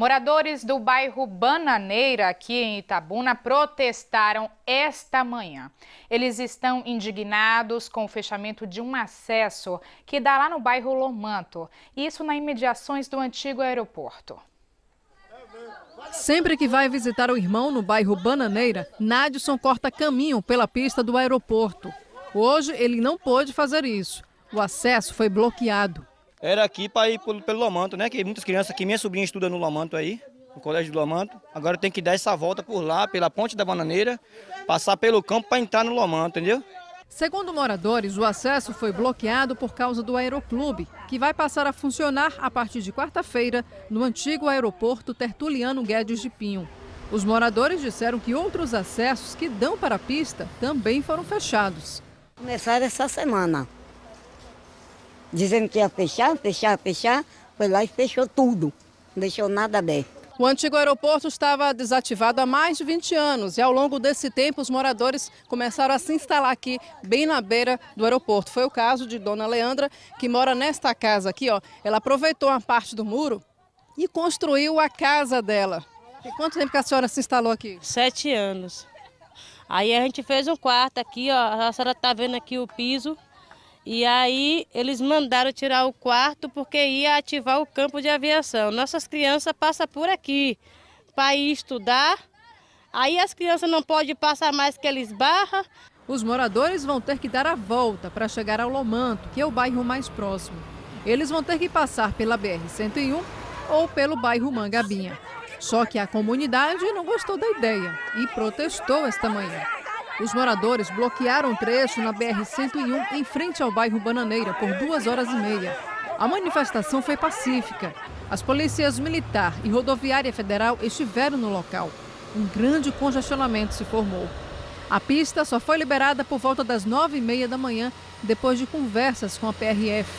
Moradores do bairro Bananeira, aqui em Itabuna, protestaram esta manhã. Eles estão indignados com o fechamento de um acesso que dá lá no bairro Lomanto, isso nas imediações do antigo aeroporto. Sempre que vai visitar o irmão no bairro Bananeira, Nadson corta caminho pela pista do aeroporto. Hoje ele não pôde fazer isso. O acesso foi bloqueado. Era aqui para ir pelo, pelo Lomanto, né? Que muitas crianças aqui, minha sobrinha estuda no Lomanto aí, no Colégio do Lomanto. Agora tem que dar essa volta por lá, pela Ponte da Bananeira, passar pelo campo para entrar no Lomanto, entendeu? Segundo moradores, o acesso foi bloqueado por causa do aeroclube, que vai passar a funcionar a partir de quarta-feira no antigo aeroporto Tertuliano Guedes de Pinho. Os moradores disseram que outros acessos que dão para a pista também foram fechados. Começaram essa semana dizendo que ia fechar, fechar, fechar, foi lá e fechou tudo, não deixou nada aberto. O antigo aeroporto estava desativado há mais de 20 anos e ao longo desse tempo os moradores começaram a se instalar aqui, bem na beira do aeroporto. Foi o caso de Dona Leandra, que mora nesta casa aqui, ó. Ela aproveitou uma parte do muro e construiu a casa dela. E quanto tempo que a senhora se instalou aqui? Sete anos. Aí a gente fez um quarto aqui, ó. A senhora está vendo aqui o piso. E aí eles mandaram tirar o quarto porque ia ativar o campo de aviação. Nossas crianças passam por aqui para ir estudar. Aí as crianças não podem passar mais que eles barra. Os moradores vão ter que dar a volta para chegar ao Lomanto, que é o bairro mais próximo. Eles vão ter que passar pela BR-101 ou pelo bairro Mangabinha. Só que a comunidade não gostou da ideia e protestou esta manhã. Os moradores bloquearam o trecho na BR-101 em frente ao bairro Bananeira por duas horas e meia. A manifestação foi pacífica. As polícias militar e rodoviária federal estiveram no local. Um grande congestionamento se formou. A pista só foi liberada por volta das nove e meia da manhã, depois de conversas com a PRF.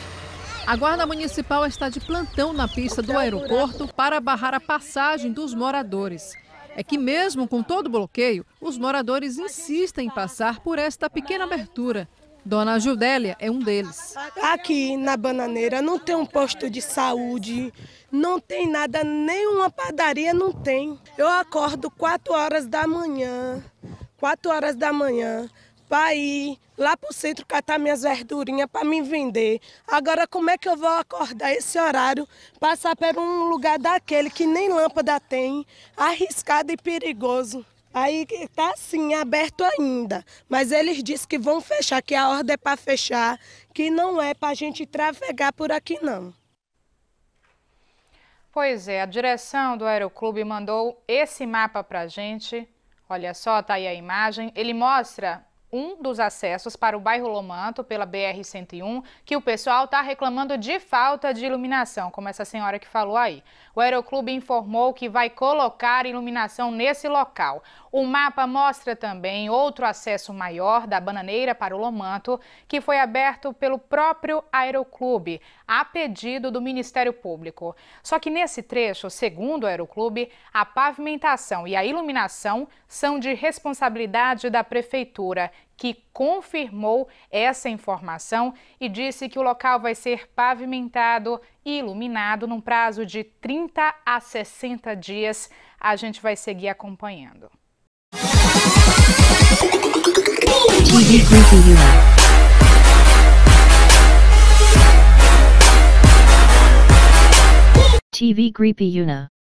A Guarda Municipal está de plantão na pista do aeroporto para barrar a passagem dos moradores é que, mesmo com todo o bloqueio, os moradores insistem em passar por esta pequena abertura. Dona Judélia é um deles. Aqui na Bananeira não tem um posto de saúde, não tem nada, nenhuma padaria não tem. Eu acordo 4 horas da manhã, 4 horas da manhã, para ir lá para o centro catar minhas verdurinhas para me vender. Agora, como é que eu vou acordar esse horário, passar por um lugar daquele que nem lâmpada tem, arriscado e perigoso? Aí tá assim, aberto ainda. Mas eles dizem que vão fechar, que a ordem é para fechar, que não é para a gente trafegar por aqui, não. Pois é, a direção do Aeroclube mandou esse mapa para gente. Olha só, tá aí a imagem. Ele mostra um dos acessos para o bairro Lomanto, pela BR-101, que o pessoal está reclamando de falta de iluminação, como essa senhora que falou aí. O Aeroclube informou que vai colocar iluminação nesse local. O mapa mostra também outro acesso maior da Bananeira para o Lomanto, que foi aberto pelo próprio Aeroclube, a pedido do Ministério Público. Só que nesse trecho, segundo o Aeroclube, a pavimentação e a iluminação são de responsabilidade da Prefeitura que confirmou essa informação e disse que o local vai ser pavimentado e iluminado num prazo de 30 a 60 dias. A gente vai seguir acompanhando. TV Creepy Yuna